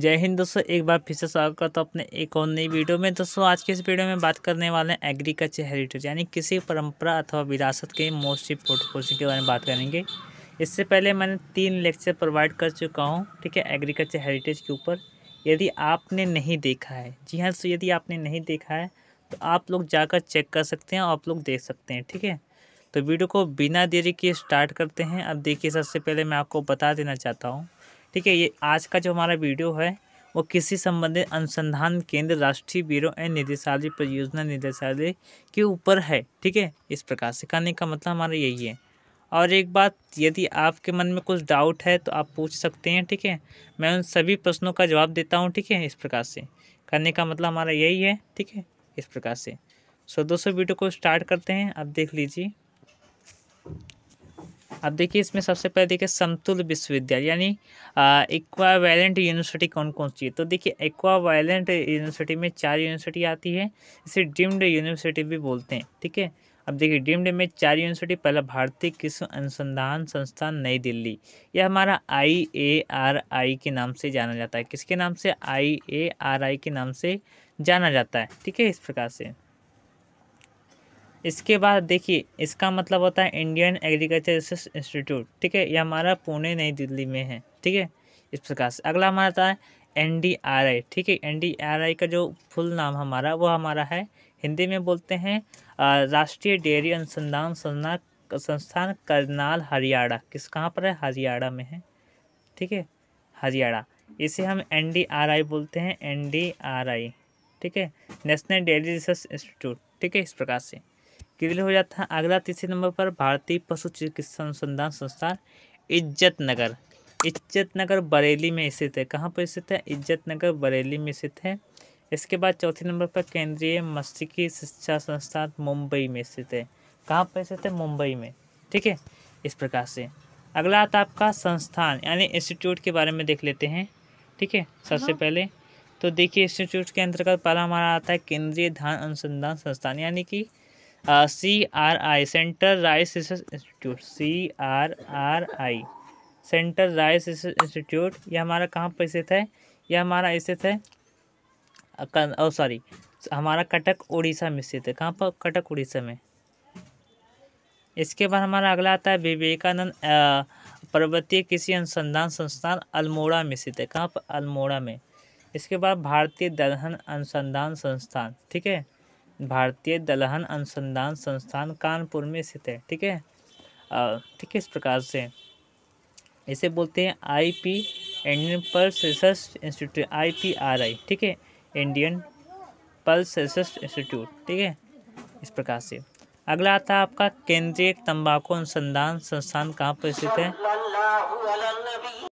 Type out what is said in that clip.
जय हिंद दोस्तों एक बार फिर से स्वागत करता हूँ अपने एक और नई वीडियो में दोस्तों आज के इस वीडियो में बात करने वाले हैं एग्रीकल्चर हेरिटेज यानी किसी परंपरा अथवा विरासत के मोस्टली पोर्टफोलियो के बारे में बात करेंगे इससे पहले मैंने तीन लेक्चर प्रोवाइड कर चुका हूँ ठीक है एग्रीकल्चर हेरिटेज के ऊपर यदि आपने नहीं देखा है जी हाँ तो यदि आपने नहीं देखा है तो आप लोग जाकर चेक कर सकते हैं और आप लोग देख सकते हैं ठीक है तो वीडियो को बिना देरी के स्टार्ट करते हैं अब देखिए सबसे पहले मैं आपको बता देना चाहता हूँ ठीक है ये आज का जो हमारा वीडियो है वो किसी संबंधित अनुसंधान केंद्र राष्ट्रीय ब्यूरो एंड निदेशालय परियोजना निदेशालय के ऊपर है ठीक है इस प्रकार से कहने का मतलब हमारा यही है और एक बात यदि आपके मन में कुछ डाउट है तो आप पूछ सकते हैं ठीक है मैं उन सभी प्रश्नों का जवाब देता हूँ ठीक है इस प्रकार से करने का मतलब हमारा यही है ठीक है इस प्रकार से सो दोस्तों वीडियो को स्टार्ट करते हैं आप देख लीजिए अब देखिए इसमें सबसे पहले देखिए समतुल विश्वविद्यालय यानी वायलेंट यूनिवर्सिटी कौन कौन सी है तो देखिए वायलेंट यूनिवर्सिटी में चार यूनिवर्सिटी आती है इसे डीम्ड यूनिवर्सिटी भी बोलते हैं ठीक है अब देखिए डीम्ड में चार यूनिवर्सिटी पहला भारतीय कृषि अनुसंधान संस्थान नई दिल्ली यह हमारा आई ए आर आई के नाम से जाना जाता है किसके नाम से आई ए आर आई के नाम से जाना जाता है ठीक है इस प्रकार से इसके बाद देखिए इसका मतलब होता है इंडियन एग्रीकल्चर रिसर्च इंस्टीट्यूट ठीक है ये हमारा पुणे नई दिल्ली में है ठीक है इस प्रकार से अगला हमारा आता है एन ठीक है एन का जो फुल नाम हमारा वो हमारा है हिंदी में बोलते हैं राष्ट्रीय डेयरी अनुसंधान संस्थान करनाल हरियाणा किस कहाँ पर है हरियाणा में है ठीक है हरियाणा इसे हम एन बोलते हैं एन ठीक है नेशनल डेयरी रिसर्च इंस्टीट्यूट ठीक है इस प्रकार से क्लियर हो जाता है अगला तीसरे नंबर पर भारतीय पशु चिकित्सा अनुसंधान संस्थान इज्जत नगर इज्जत नगर बरेली में स्थित है कहाँ पर स्थित है इज्जत नगर बरेली में स्थित है इसके बाद चौथे नंबर पर केंद्रीय मस्तिकी शिक्षा संस्थान मुंबई में स्थित है कहाँ पर स्थित है मुंबई में ठीक है इस प्रकार से अगला आता आपका संस्थान यानी इंस्टीट्यूट के बारे में देख लेते हैं ठीक है सबसे हाँ। पहले तो देखिए इंस्टीट्यूट के अंतर्गत पहला हमारा आता है केंद्रीय धान अनुसंधान संस्थान यानी कि C R I centre rice research institute C R R I centre rice research institute यह हमारा कहाँ पर स्थित है यह हमारा स्थित है ओ सॉरी हमारा कटक उड़ीसा में स्थित है कहाँ पर कटक उड़ीसा में इसके बाद हमारा अगला आता है विवेकानंद पर्वतीय कृषि अनुसंधान संस्थान अल्मोड़ा में स्थित है कहाँ पर अल्मोड़ा में इसके बाद भारतीय दलहन अनुसंधान संस्थान ठीक है भारतीय दलहन अनुसंधान संस्थान कानपुर में स्थित है ठीक है ठीक है इस प्रकार से इसे बोलते हैं I P Indian pulse research institute I P R I ठीक है इंडियन पल्स रिसर्च इंस्टीट्यूट ठीक है इस प्रकार से अगला आता है आपका केंद्रीय तंबाकू अनुसंधान संस्थान कहाँ पर स्थित है